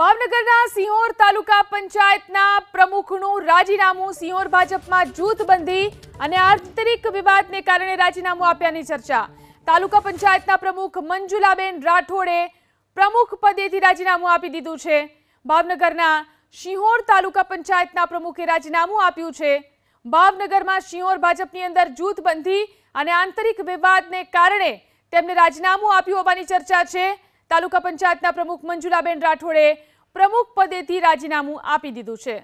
ભાવનગરના સિંહોર તાલુકા પંચાયતના પ્રમુખનું રાજીનામું સિંહોર ભાજપમાં જૂથબંધી અને આંતરિક વિવાદને કારણે રાજીનામું આપ્યાની ચર્ચા તાલુકા પંચાયતના પ્રમુખ મંજુલાબેન રાઠોડે પ્રમુખ પદેથી રાજીનામું આપી દીધું છે ભાવનગરના સિહોર તાલુકા પંચાયતના પ્રમુખે રાજીનામું આપ્યું છે ભાવનગરમાં સિહોર ભાજપની અંદર જૂથબંધી અને આંતરિક વિવાદને કારણે તેમને રાજીનામું આપ્યું હોવાની ચર્ચા છે તાલુકા પંચાયતના પ્રમુખ મંજુલાબેન રાઠોડે પ્રમુખ પદેથી રાજીનામું આપી દીધું છે